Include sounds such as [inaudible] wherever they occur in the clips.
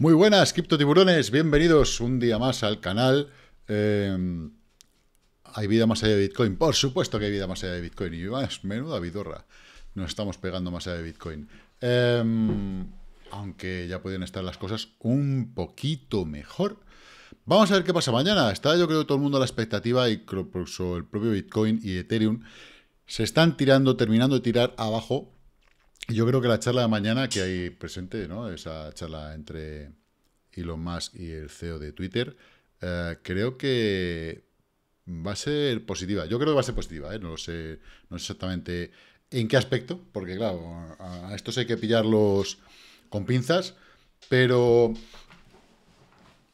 Muy buenas, tiburones, bienvenidos un día más al canal. Eh, ¿Hay vida más allá de Bitcoin? Por supuesto que hay vida más allá de Bitcoin. Y más menuda vidorra. Nos estamos pegando más allá de Bitcoin. Eh, aunque ya pueden estar las cosas un poquito mejor. Vamos a ver qué pasa mañana. Está yo creo todo el mundo a la expectativa y el propio Bitcoin y Ethereum se están tirando, terminando de tirar abajo yo creo que la charla de mañana que hay presente, ¿no? Esa charla entre Elon Musk y el CEO de Twitter, eh, creo que va a ser positiva. Yo creo que va a ser positiva, ¿eh? no lo sé, no sé exactamente en qué aspecto, porque claro, a estos hay que pillarlos con pinzas, pero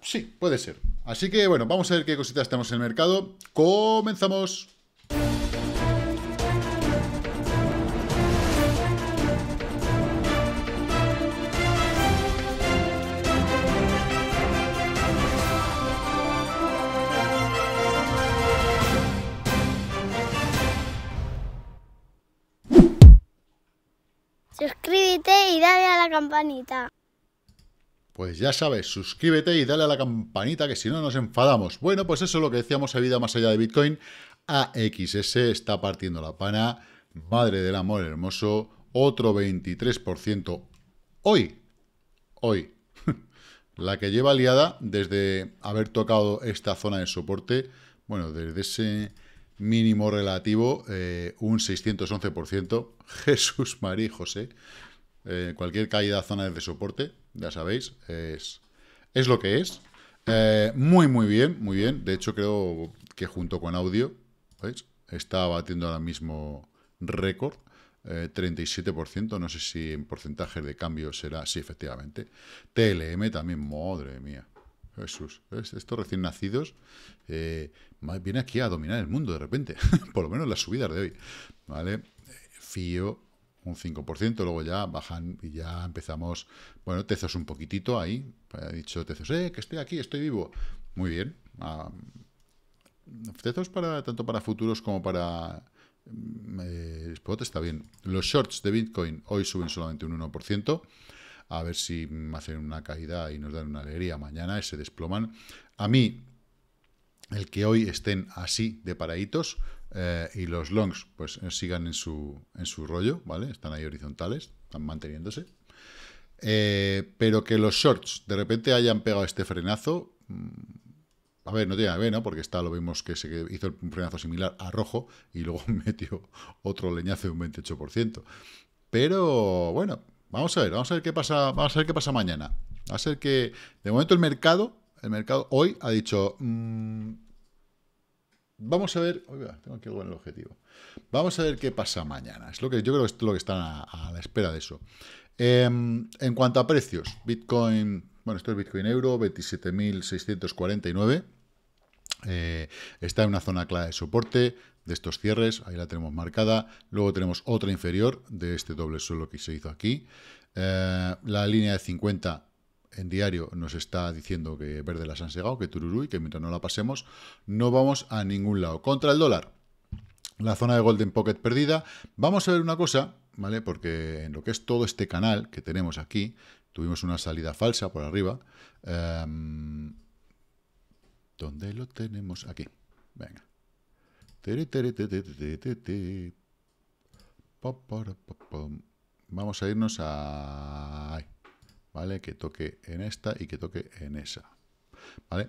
sí, puede ser. Así que bueno, vamos a ver qué cositas tenemos en el mercado. ¡Comenzamos! campanita. Pues ya sabes, suscríbete y dale a la campanita que si no nos enfadamos. Bueno, pues eso es lo que decíamos a vida más allá de Bitcoin. AXS está partiendo la pana. Madre del amor hermoso. Otro 23% hoy. Hoy. [laughs] la que lleva liada desde haber tocado esta zona de soporte. Bueno, desde ese mínimo relativo, eh, un 611%. [laughs] Jesús María José. Eh, cualquier caída a zonas de soporte, ya sabéis, es, es lo que es. Eh, muy, muy bien, muy bien. De hecho, creo que junto con audio, Está batiendo ahora mismo récord. 37%, eh, no sé si en porcentaje de cambio será, así efectivamente. TLM también, madre mía. Jesús, estos recién nacidos viene aquí a dominar el mundo de repente, [laughs] por lo menos las subidas de hoy. ¿Vale? Fío un 5%, luego ya bajan y ya empezamos, bueno, Tezos un poquitito ahí, ha dicho Tezos, eh, que estoy aquí, estoy vivo. Muy bien. tezos para tanto para futuros como para mm, eh, spot está bien. Los shorts de Bitcoin hoy suben solamente un 1%. A ver si hacen una caída y nos dan una alegría mañana y se desploman. A mí, el que hoy estén así de paraditos, eh, y los longs, pues eh, sigan en su, en su rollo, ¿vale? Están ahí horizontales, están manteniéndose. Eh, pero que los shorts de repente hayan pegado este frenazo, mm, a ver, no tiene nada que ver, ¿no? Porque está, lo vimos que se hizo un frenazo similar a rojo y luego [laughs] metió otro leñazo de un 28%. Pero bueno, vamos a ver, vamos a ver qué pasa, vamos a ver qué pasa mañana. Va a ser que, de momento el mercado, el mercado hoy ha dicho, mm, Vamos a ver, tengo aquí el objetivo. Vamos a ver qué pasa mañana. Es lo que yo creo que es lo que están a, la espera de eso. Em, en cuanto a precios, Bitcoin, bueno, esto es Bitcoin Euro, 27.649. Eh, está en una zona clara de soporte de estos cierres, ahí la tenemos marcada. Luego tenemos otra inferior de este doble suelo que se hizo aquí. Eh, la línea de 50 en diario nos está diciendo que verde las han segado, que tururú, y que mientras no la pasemos no vamos a ningún lado. Contra el dólar, la zona de Golden Pocket perdida. Vamos a ver una cosa, ¿vale? Porque en lo que es todo este canal que tenemos aquí, tuvimos una salida falsa por arriba. Em, ¿Dónde lo tenemos? Aquí. Venga. Vamos a irnos a... ¿vale? Que toque en esta y que toque en esa, ¿vale?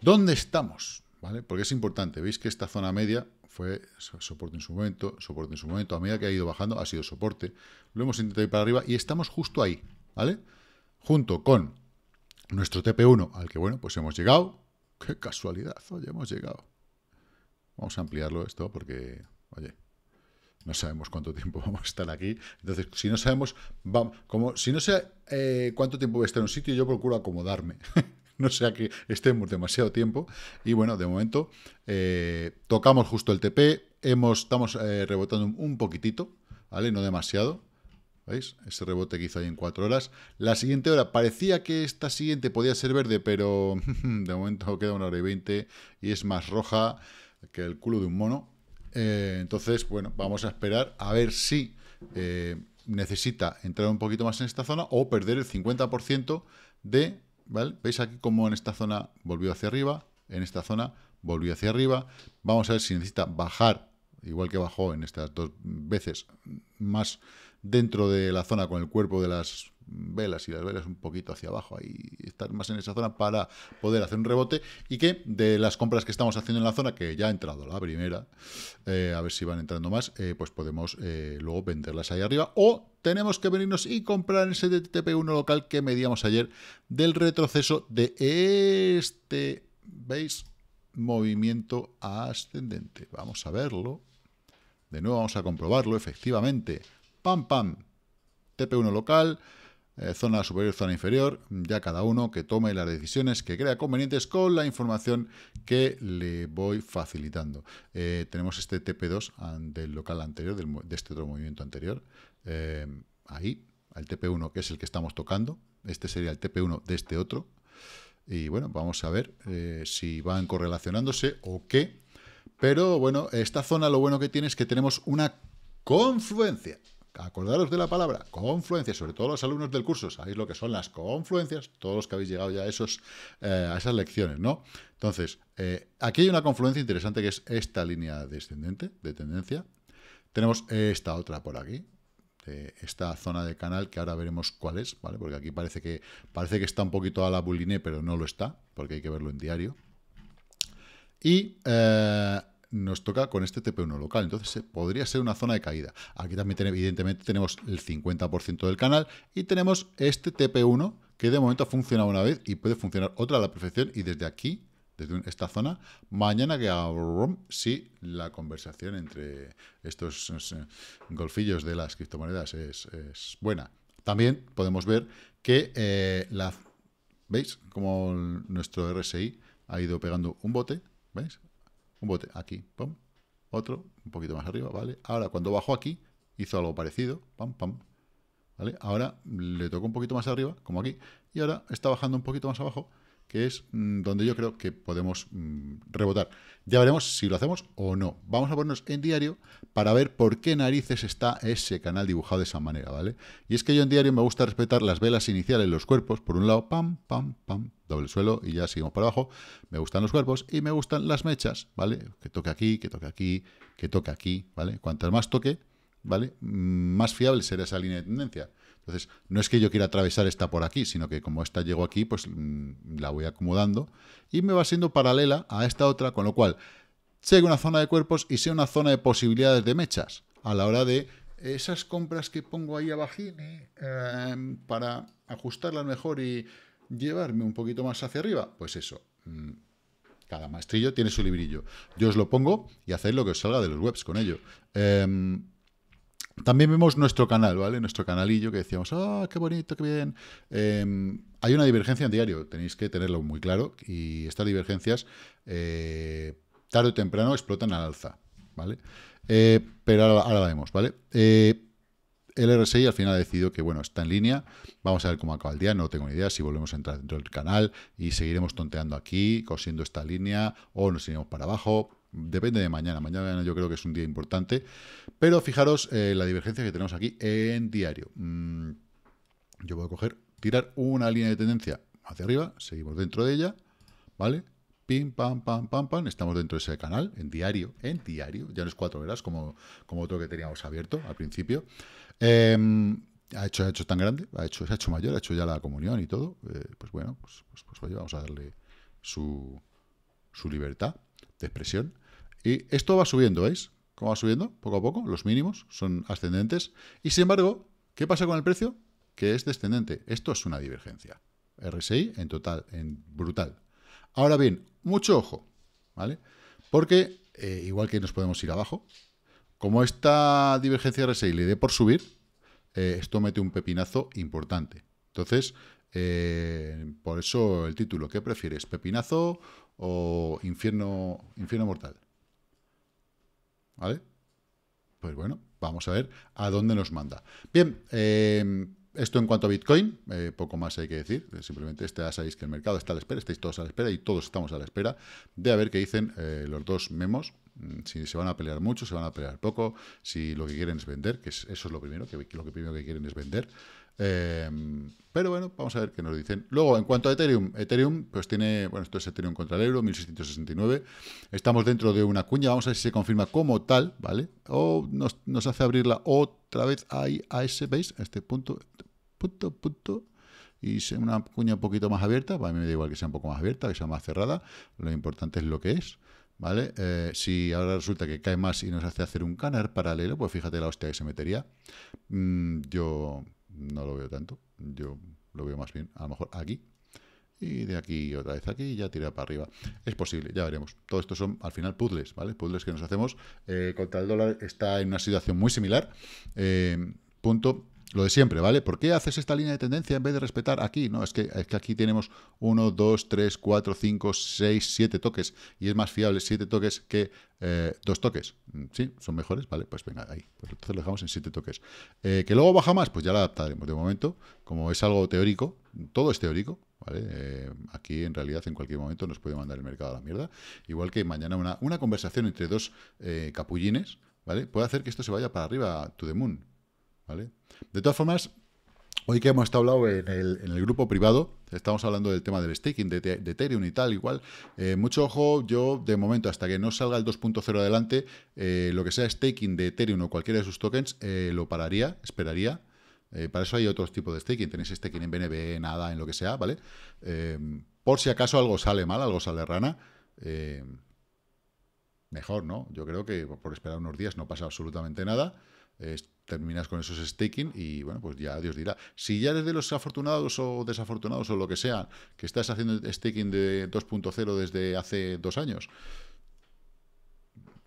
¿Dónde estamos? ¿Vale? Porque es importante, veis que esta zona media fue soporte en su momento, soporte en su momento, a medida que ha ido bajando ha sido soporte, lo hemos intentado ir para arriba y estamos justo ahí, ¿vale? Junto con nuestro TP1, al que, bueno, pues hemos llegado, ¡qué casualidad! Oye, hemos llegado. Vamos a ampliarlo esto porque, oye, no sabemos cuánto tiempo [laughs] vamos a estar aquí. Entonces, si no sabemos, vamos, como si no sé eh, cuánto tiempo voy a estar en un sitio, yo procuro acomodarme. [laughs] no sea que estemos demasiado tiempo. Y bueno, de momento eh, tocamos justo el TP, hemos, estamos eh, rebotando un, poquitito, ¿vale? No demasiado. ¿Veis? Ese rebote que hizo ahí en cuatro horas. La siguiente hora, parecía que esta siguiente podía ser verde, pero [laughs] de momento queda una hora y veinte y es más roja que el culo de un mono. Eh, entonces, bueno, vamos a esperar a ver si eh, necesita entrar un poquito más en esta zona o perder el 50% de... ¿vale? ¿Veis aquí cómo en esta zona volvió hacia arriba? En esta zona volvió hacia arriba. Vamos a ver si necesita bajar, igual que bajó en estas dos veces, más dentro de la zona con el cuerpo de las velas y las velas un poquito hacia abajo, ahí estar más en esa zona para poder hacer un rebote y que de las compras que estamos haciendo en la zona, que ya ha entrado la primera, eh, a ver si van entrando más, eh, pues podemos eh, luego venderlas ahí arriba o tenemos que venirnos y comprar ese tp 1 local que medíamos ayer del retroceso de este, ¿veis? Movimiento ascendente. Vamos a verlo. De nuevo vamos a comprobarlo, efectivamente. Pam, pam. TP1 local, eh, zona superior, zona inferior, ya cada uno que tome las decisiones que crea convenientes con la información que le voy facilitando. Eh, tenemos este TP2 del local anterior, de este otro movimiento anterior, eh, ahí, el TP1 que es el que estamos tocando, este sería el TP1 de este otro, y bueno, vamos a ver si van correlacionándose o qué, pero bueno, esta zona lo bueno que tiene es que tenemos una confluencia. Acordaros de la palabra confluencia, sobre todo los alumnos del curso, sabéis lo que son las confluencias, todos los que habéis llegado ya a, esos, eh, a esas lecciones, ¿no? Entonces, eh, aquí hay una confluencia interesante que es esta línea descendente, de tendencia. Tenemos esta otra por aquí, esta zona de canal, que ahora veremos cuál es, ¿vale? Porque aquí parece que, parece que está un poquito a la buliné, pero no lo está, porque hay que verlo en diario. Y eh, nos toca con este TP1 local. Entonces eh, podría ser una zona de caída. Aquí también evidentemente tenemos el 50% del canal y tenemos este TP1 que de momento ha funcionado una vez y puede funcionar otra a la perfección y desde aquí, desde esta zona, mañana que si la conversación entre estos eh, golfillos de las criptomonedas es, buena. También podemos ver que eh, la, ¿veis? Como nuestro RSI ha ido pegando un bote, ¿veis? un bote aquí, otro, un poquito más arriba, ¿vale? Ahora, cuando bajó aquí, hizo algo parecido, pam, pam, ¿vale? Ahora le tocó un poquito más arriba, como aquí, y ahora está bajando un poquito más abajo, que es mm, donde yo creo que podemos mm, rebotar. Ya veremos si lo hacemos o no. Vamos a ponernos en diario para ver por qué narices está ese canal dibujado de esa manera, ¿vale? Y es que yo en diario me gusta respetar las velas iniciales, los cuerpos, por un lado, pam, pam, pam, doble suelo y ya seguimos para abajo. Me gustan los cuerpos y me gustan las mechas, ¿vale? Que toque aquí, que toque aquí, que toque aquí, ¿vale? Cuantas más toque, ¿vale? Mm, más fiable será esa línea de tendencia. Entonces, no es que yo quiera atravesar esta por aquí, sino que como esta llegó aquí, pues mm, la voy acomodando y me va siendo paralela a esta otra, con lo cual sea una zona de cuerpos y sea una zona de posibilidades de mechas a la hora de esas compras que pongo ahí abajo eh, para ajustarlas mejor y llevarme un poquito más hacia arriba, pues eso. Mm, cada maestrillo tiene su librillo. Yo os lo pongo y hacéis lo que os salga de los webs con ello. Em, también vemos nuestro canal, ¿vale? Nuestro canalillo que decíamos, ah, qué bonito, qué bien. Em, hay una divergencia en diario, tenéis que tenerlo muy claro y estas divergencias eh, tarde o temprano explotan al alza, ¿vale? Eh, pero ahora, la vemos, ¿vale? Eh, el RSI al final ha decidido que, bueno, está en línea, vamos a ver cómo acaba el día, no tengo ni idea si volvemos a entrar dentro del canal y seguiremos tonteando aquí, cosiendo esta línea o nos iremos para abajo, depende de mañana, mañana yo creo que es un día importante, pero fijaros eh, la divergencia que tenemos aquí en diario. Mm, yo puedo coger, tirar una línea de tendencia hacia arriba, seguimos dentro de ella, ¿vale? pim, pam, pam, pam, pam, estamos dentro de ese canal, en diario, en diario, ya no es cuatro horas como, como otro que teníamos abierto al principio. Em, ha hecho, hecho tan grande, ha hecho, se ha hecho mayor, ha hecho ya la comunión y todo. Eh, pues bueno, pues, pues, pues vamos a darle su, su, libertad de expresión. Y esto va subiendo, ¿veis? ¿Cómo va subiendo? Poco a poco, los mínimos son ascendentes. Y sin embargo, ¿qué pasa con el precio? Que es descendente. Esto es una divergencia. RSI en total, en brutal. Ahora bien, mucho ojo, ¿vale? Porque, eh, igual que nos podemos ir abajo, como esta divergencia RSI le dé por subir, eh, esto mete un pepinazo importante. Entonces, eh, por eso el título, ¿qué prefieres? ¿Pepinazo o infierno, infierno mortal? ¿Vale? Pues bueno, vamos a ver a dónde nos manda. Bien, eh, esto en cuanto a Bitcoin, eh, poco más hay que decir. Eh, simplemente este ya sabéis que el mercado está a la espera, estáis todos a la espera y todos estamos a la espera de a ver qué dicen eh, los dos memos. Mm, si se van a pelear mucho, se van a pelear poco, si lo que quieren es vender, que eso es lo primero, que lo que primero que quieren es vender. Em, pero bueno, vamos a ver qué nos dicen. Luego, en cuanto a Ethereum, Ethereum pues tiene, bueno, esto es Ethereum contra el euro, 1669. Estamos dentro de una cuña, vamos a ver si se confirma como tal, ¿vale? O nos, hace abrirla otra vez ahí, a ese, ¿veis? A este punto, punto, punto. Y una cuña un poquito más abierta, para pues mí me da igual que sea un poco más abierta, que sea más cerrada, lo importante es lo que es. ¿vale? Eh, si ahora resulta que cae más y nos hace hacer un canar paralelo, pues fíjate la hostia que se metería. Mm, yo no lo veo tanto. Yo lo veo más bien, a lo mejor aquí. Y de aquí otra vez aquí, y ya tira para arriba. Es posible, ya veremos. Todo esto son al final puzzles, ¿vale? Puzzles que nos hacemos. Eh, contra el dólar está en una situación muy similar. Eh, punto lo de siempre, ¿vale? ¿Por qué haces esta línea de tendencia en vez de respetar aquí? No, es que, es que aquí tenemos 1, 2, 3, 4, 5, 6, 7 toques y es más fiable 7 toques que eh, dos toques. Mm, ¿Sí? ¿Son mejores? Vale, pues venga, ahí. Pues entonces lo dejamos en 7 toques. Eh, ¿Que luego baja más? Pues ya la adaptaremos. De momento, como es algo teórico, todo es teórico, ¿Vale? Eh, aquí en realidad en cualquier momento nos puede mandar el mercado a la mierda. Igual que mañana una, conversación entre dos capullines, ¿vale? Puede hacer que esto se vaya para arriba to the moon. De todas formas, hoy que hemos estado hablando en el, grupo privado, estamos hablando del tema del staking, de, Ethereum y tal, igual, eh, mucho ojo, yo de momento, hasta que no salga el 2.0 adelante, eh, lo que sea staking de Ethereum o cualquiera de sus tokens, eh, lo pararía, esperaría, para eso hay otros tipos de staking. Tenéis staking en BNB, nada, en lo que sea, ¿vale? por si acaso algo sale mal, algo sale rana, mejor, ¿no? Yo creo que por esperar unos días no pasa absolutamente nada terminas con esos staking y bueno, pues ya Dios dirá. Si ya eres de los afortunados o desafortunados o lo que sea, que estás haciendo staking de 2.0 desde hace dos años,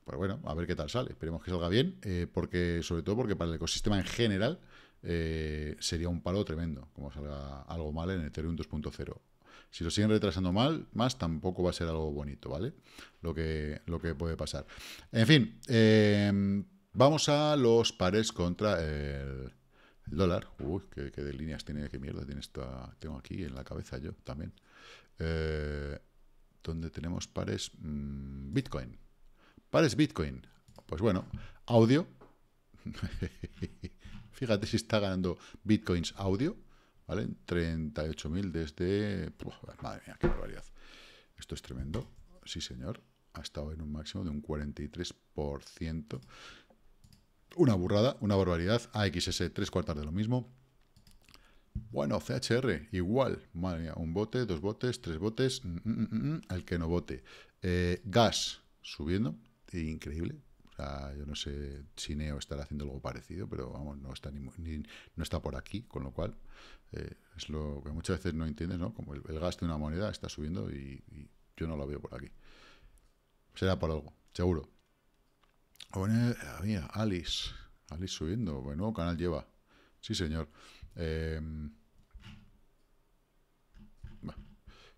pues bueno, a ver qué tal sale. Esperemos que salga bien, eh, porque sobre todo porque para el ecosistema en general eh, sería un palo tremendo, como salga algo mal en Ethereum 2.0. Si lo siguen retrasando mal, más tampoco va a ser algo bonito, ¿vale? Lo que, lo que puede pasar. En fin, eh, Vamos a los pares contra el, dólar. Uy, ¿qué, líneas tiene, qué mierda tiene esto. Tengo aquí en la cabeza yo también. Eh, ¿Dónde donde tenemos pares mm, Bitcoin. Pares Bitcoin. Pues bueno, audio. [laughs] Fíjate si está ganando Bitcoins audio. ¿Vale? 38.000 desde... madre mía, qué barbaridad. Esto es tremendo. Sí, señor. Ha estado en un máximo de un 43%. Una burrada, una barbaridad. AXS, tres cuartas de lo mismo. Bueno, CHR, igual. Madre un bote, dos botes, tres botes. Mm, mm, mm, al que no bote. Eh, gas subiendo. Increíble. yo no sé si Neo estará haciendo algo parecido, pero vamos, no está, ni, no está por aquí, con lo cual eh, es lo que muchas veces no entiendes, ¿no? Como el, gas de una moneda está subiendo y yo no lo veo por aquí. Será por algo, seguro. Ah, Alice. Alice subiendo. Bueno, canal lleva. Sí, señor. Em,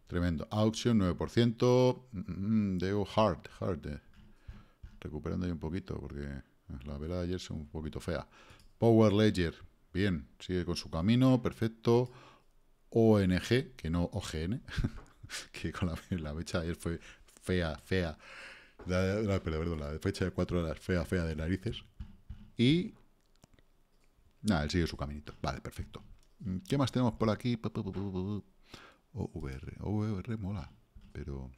tremendo. Auction 9%. Mm, mm, de Hard. Hard. Eh. Recuperando ahí un poquito porque eh, la vela de ayer es un poquito fea. Power Ledger. Bien. Sigue con su camino. Perfecto. ONG, que no OGN. [laughs] que con la, la fecha de ayer fue fea, fea. La, la, fecha de cuatro horas fea, fea de narices. Y... Nada, él sigue su caminito. Vale, perfecto. ¿Qué más tenemos por aquí? OVR. OVR mola, pero...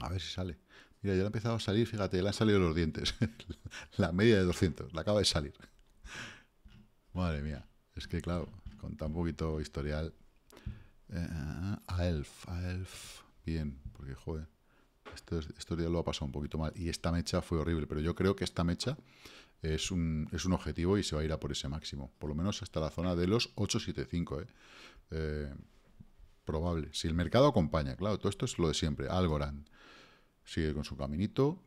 A ver si sale. Mira, ya le ha empezado a salir, fíjate, le han salido los dientes. [laughs] la media de 200, la acaba de salir. Madre mía, es que claro, con tan poquito historial... Eh, a Elf, a Elf. Bien, porque joder. Esto, ya lo ha pasado un poquito mal. Y esta mecha fue horrible, pero yo creo que esta mecha es un, objetivo y se va a ir a por ese máximo. Por lo menos hasta la zona de los 875. ¿eh? Eh, probable. Si el mercado acompaña, claro, todo esto es lo de siempre. Algorand sigue con su caminito.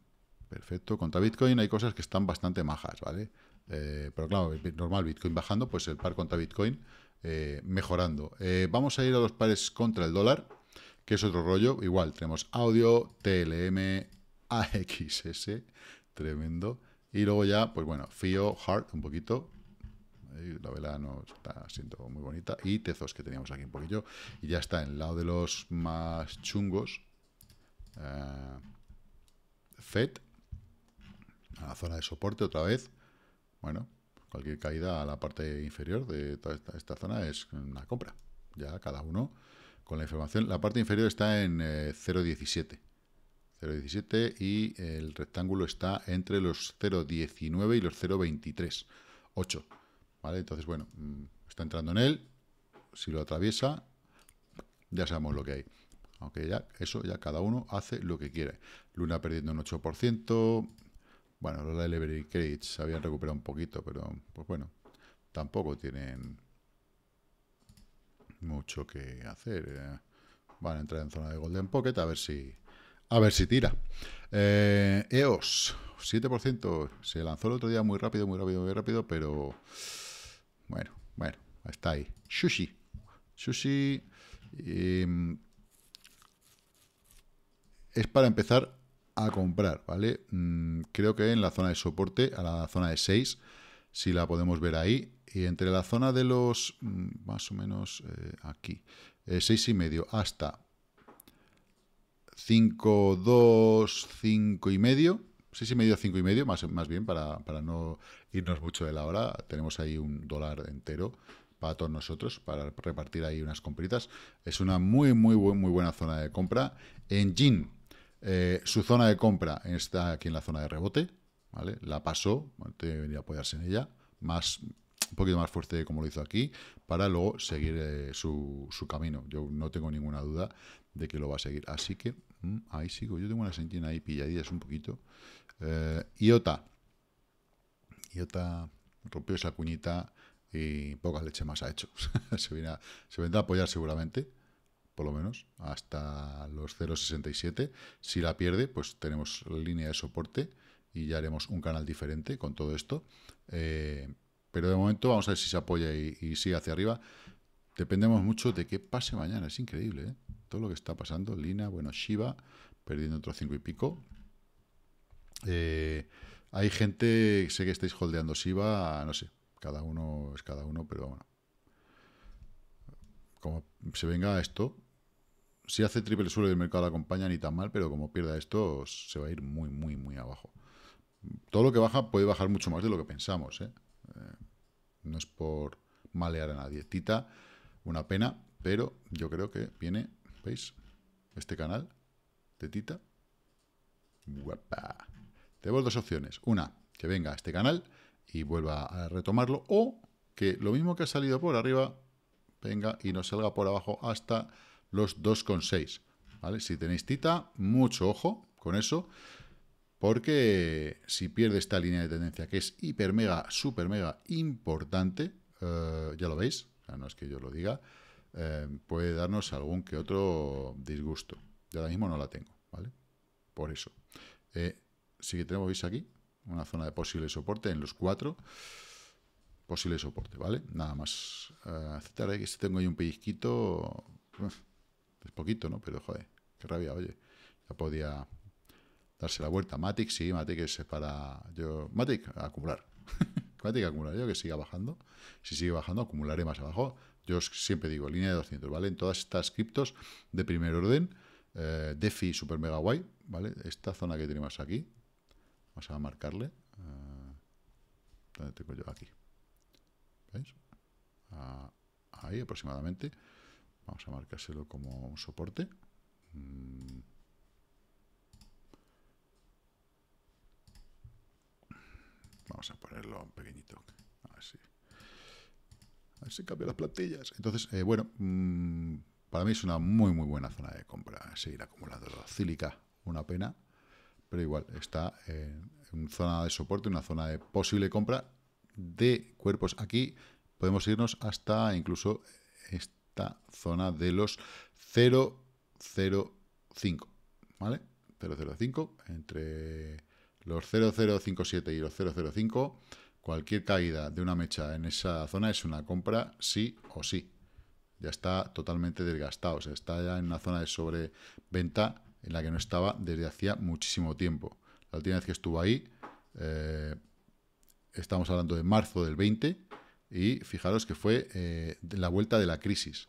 Perfecto. Contra Bitcoin hay cosas que están bastante majas, ¿vale? Eh, pero claro, normal, Bitcoin bajando, pues el par contra Bitcoin mejorando. vamos a ir a los pares contra el dólar que es otro rollo. Igual, tenemos audio, TLM, AXS, tremendo. Y luego ya, pues bueno, FIO, HARD, un poquito. La vela no está siendo muy bonita. Y Tezos, que teníamos aquí un poquillo. Y ya está en el lado de los más chungos. FED. Eh, a la zona de soporte otra vez. Bueno, cualquier caída a la parte inferior de toda esta zona es una compra. Ya cada uno con la información. La parte inferior está en 0.17. Eh, 0.17 y el rectángulo está entre los 0.19 y los 0.23. 8. ¿Vale? Entonces, bueno, mm, está entrando en él. Si lo atraviesa, ya sabemos lo que hay. Aunque ya, eso ya cada uno hace lo que quiere. Luna perdiendo un 8%. Bueno, los delivery credits se habían recuperado un poquito, pero pues bueno, tampoco tienen mucho que hacer. Eh. Van a entrar en zona de Golden Pocket a ver si, a ver si tira. EOS, eh, e 7%. Se lanzó el otro día muy rápido, muy rápido, muy rápido, pero bueno, bueno, está ahí. Sushi. Sushi em, es para empezar a comprar, ¿vale? Mm, creo que en la zona de soporte, a la zona de 6, si la podemos ver ahí, y entre la zona de los, mm, más o menos eh, aquí aquí, eh, y medio hasta 5, 2, 5 y medio, 6 y medio, 5 y medio, más, más bien, para, no irnos mucho de la hora. Tenemos ahí un dólar entero para todos nosotros, para repartir ahí unas compritas. Es una muy, muy, muy, buena zona de compra. En Jin, eh, su zona de compra está aquí en la zona de rebote, ¿vale? La pasó, tiene a apoyarse en ella, más un poquito más fuerte como lo hizo aquí, para luego seguir eh, su, camino. Yo no tengo ninguna duda de que lo va a seguir. Así que mm, ahí sigo. Yo tengo una sentina ahí es un poquito. Eh, Iota. Iota rompió esa cuñita y poca leche más ha hecho. [laughs] se, viene se vendrá a apoyar seguramente, por lo menos, hasta los 0.67. Si la pierde, pues tenemos línea de soporte y ya haremos un canal diferente con todo esto. Eh, pero de momento vamos a ver si se apoya y, sigue hacia arriba. Dependemos mucho de qué pase mañana. Es increíble, ¿eh? Todo lo que está pasando. Lina, bueno, Shiva, perdiendo otro 5 y pico. Eh, hay gente, sé que estáis holdeando Shiva, no sé, cada uno es cada uno, pero bueno. Como se venga esto, si hace triple suelo del mercado la acompaña, ni tan mal, pero como pierda esto, se va a ir muy, muy, muy abajo. Todo lo que baja puede bajar mucho más de lo que pensamos, ¿eh? Eh, no es por malear a nadie. Tita, una pena, pero yo creo que viene, ¿veis? Este canal de Tita. Guapa. Tenemos dos opciones. Una, que venga a este canal y vuelva a retomarlo. O que lo mismo que ha salido por arriba, venga y nos salga por abajo hasta los 2,6. ¿Vale? Si tenéis Tita, mucho ojo con eso. Porque si pierde esta línea de tendencia que es hiper mega, super mega importante, eh, ya lo veis, no es que yo lo diga, eh, puede darnos algún que otro disgusto. Yo ahora mismo no la tengo, ¿vale? Por eso. Eh, sí que tenemos, veis aquí, una zona de posible soporte en los cuatro. Posible soporte, ¿vale? Nada más. aceptar que si tengo ahí un pellizquito, es poquito, ¿no? Pero joder, qué rabia, oye. Ya podía darse la vuelta. Matic, sí, Matic es para... Yo, Matic, acumular. [laughs] Matic, acumular. Yo que siga bajando. Si sigue bajando, acumularé más abajo. Yo siempre digo, línea de 200, ¿vale? En todas estas criptos de primer orden, eh, DeFi super mega guay, ¿vale? Esta zona que tenemos aquí, vamos a marcarle. Eh, ¿Dónde tengo yo? Aquí. ¿Veis? ahí aproximadamente. Vamos a marcárselo como un soporte. Mm. Vamos a ponerlo un pequeñito. Así. A ver si cambia las plantillas. Entonces, eh, bueno, mm, para mí es una muy, muy buena zona de compra. Seguir acumulando la cílica, una pena. Pero igual, está en, una zona de soporte, una zona de posible compra de cuerpos. Aquí podemos irnos hasta incluso esta zona de los 0,05. ¿Vale? 0,05 entre los 0057 y los 005, cualquier caída de una mecha en esa zona es una compra sí o sí. Ya está totalmente desgastado, o está ya en una zona de sobreventa en la que no estaba desde hacía muchísimo tiempo. La última vez que estuvo ahí, eh, estamos hablando de marzo del 20, y fijaros que fue eh, la vuelta de la crisis.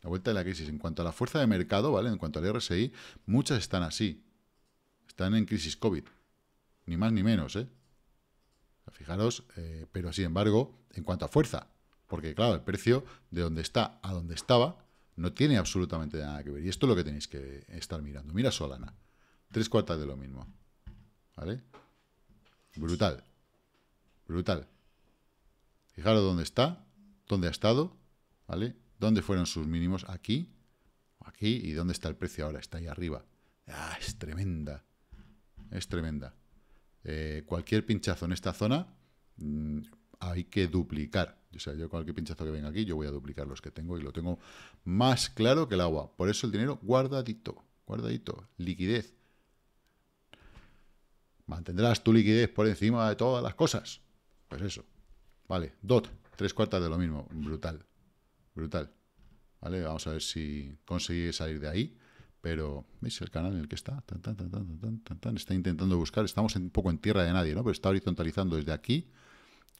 La vuelta de la crisis. En cuanto a la fuerza de mercado, ¿vale? En cuanto al RSI, muchas están así. Están en crisis COVID ni más ni menos, ¿eh? Fijaros, eh, pero sin embargo, en cuanto a fuerza, porque claro, el precio de donde está a donde estaba no tiene absolutamente nada que ver. Y esto es lo que tenéis que estar mirando. Mira Solana, tres cuartas de lo mismo. ¿Vale? Brutal. Brutal. Fijaros dónde está, dónde ha estado, ¿vale? ¿Dónde fueron sus mínimos? Aquí, aquí, y dónde está el precio ahora, está ahí arriba. Ah, es tremenda. Es tremenda. Eh, cualquier pinchazo en esta zona mm, hay que duplicar. O sea, yo cualquier pinchazo que venga aquí, yo voy a duplicar los que tengo y lo tengo más claro que el agua. Por eso el dinero guardadito, guardadito, liquidez. Mantendrás tu liquidez por encima de todas las cosas. Pues eso. Vale, DOT, tres cuartas de lo mismo. Brutal, brutal. Vale, vamos a ver si conseguí salir de ahí. Pero, ¿veis el canal en el que está? Tan, tan, tan, está intentando buscar, estamos un poco en tierra de nadie, ¿no? Pero está horizontalizando desde aquí,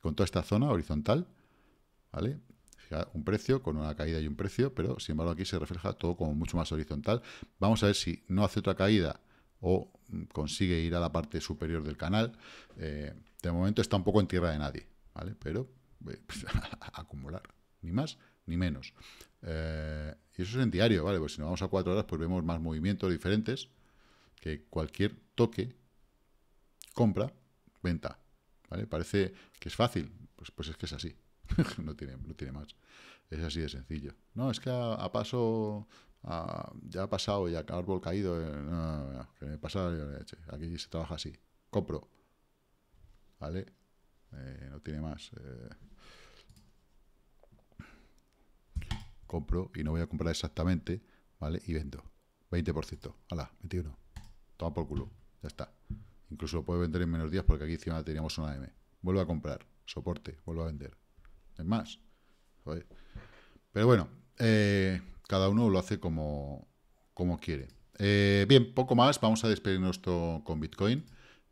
con toda esta zona horizontal, ¿vale? un precio, con una caída y un precio, pero sin embargo aquí se refleja todo como mucho más horizontal. Vamos a ver si no hace otra caída o mm, consigue ir a la parte superior del canal. Eh, de momento está un poco en tierra de nadie, ¿vale? Pero eh, [laughs] a acumular, ni más ni menos. Eh, y eso es en diario, ¿vale? Pues si nos vamos a cuatro horas, pues vemos más movimientos diferentes que cualquier toque, compra, venta, ¿vale? Parece que es fácil, pues, pues es que es así, [laughs] no, tiene, no tiene más, es así de sencillo. No, es que a, paso, ya ha pasado, ya árbol caído, eh, no, no, que me pasa aquí se trabaja así, compro, ¿vale? Eh, no tiene más. Eh, compro y no voy a comprar exactamente, ¿vale? Y vendo. 20%. Hala, 21. Toma por culo. Ya está. Incluso lo puedo vender en menos días porque aquí encima teníamos una M. Vuelvo a comprar. Soporte. Vuelvo a vender. Es más. Pero bueno, eh, cada uno lo hace como, como quiere. Eh, bien, poco más. Vamos a despedirnos con Bitcoin.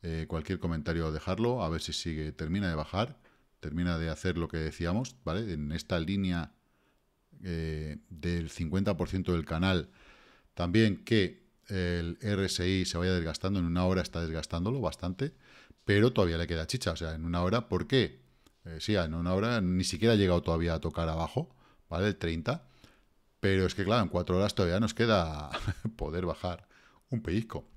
Eh, cualquier comentario dejarlo. A ver si sigue. Termina de bajar. Termina de hacer lo que decíamos, ¿vale? En esta línea eh, del 50% del canal, también que el RSI se vaya desgastando, en una hora está desgastándolo bastante, pero todavía le queda chicha, o sea, en una hora, ¿por qué? Eh, sí, en una hora ni siquiera ha llegado todavía a tocar abajo, ¿vale? El 30, pero es que claro, en cuatro horas todavía nos queda [laughs] poder bajar un pellizco.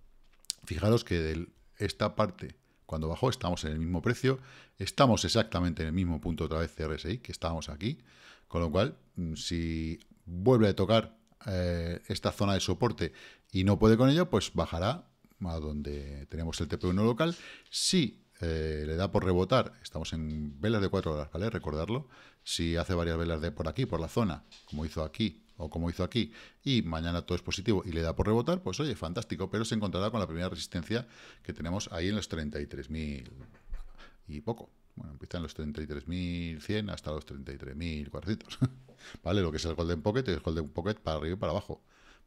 Fijaros que de esta parte, cuando bajó, estamos en el mismo precio, estamos exactamente en el mismo punto otra vez de RSI, que estábamos aquí, con lo cual Mm, si vuelve a tocar eh, esta zona de soporte y no puede con ello, pues bajará a donde tenemos el TP1 local. Si eh, le da por rebotar, estamos en velas de cuatro horas, ¿vale? Recordarlo. Si hace varias velas de por aquí, por la zona, como hizo aquí o como hizo aquí, y mañana todo es positivo y le da por rebotar, pues oye, fantástico, pero se encontrará con la primera resistencia que tenemos ahí en los 33.000 y poco. Bueno, empiezan los 33.100 hasta los 33.400. [laughs] ¿Vale? Lo que es el Golden Pocket y el Golden Pocket para arriba y para abajo.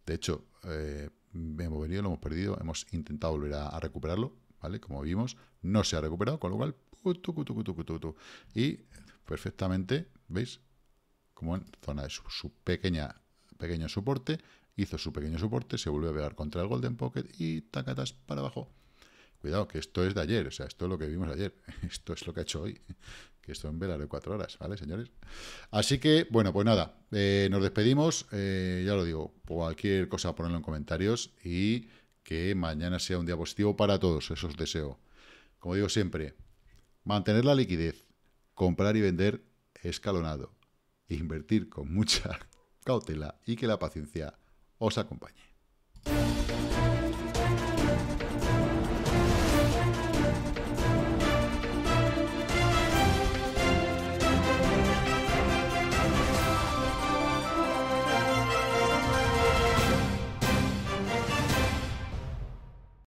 De hecho, eh, hemos venido, lo hemos perdido, hemos intentado volver a, recuperarlo, ¿vale? Como vimos, no se ha recuperado, con lo cual, y perfectamente, ¿veis? Como en zona de su, pequeña, pequeño soporte, hizo su pequeño soporte, se volvió a pegar contra el Golden Pocket y tacatas para abajo. Cuidado, que esto es de ayer, o sea, esto es lo que vimos ayer, [laughs] esto es lo que ha hecho hoy, que esto en velas de cuatro horas, ¿vale, señores? Así que, bueno, pues nada, eh, nos despedimos, eh, ya lo digo, cualquier cosa ponerlo en comentarios y que mañana sea un día positivo para todos, eso os deseo. Como digo siempre, mantener la liquidez, comprar y vender escalonado, e invertir con mucha [laughs] cautela y que la paciencia os acompañe.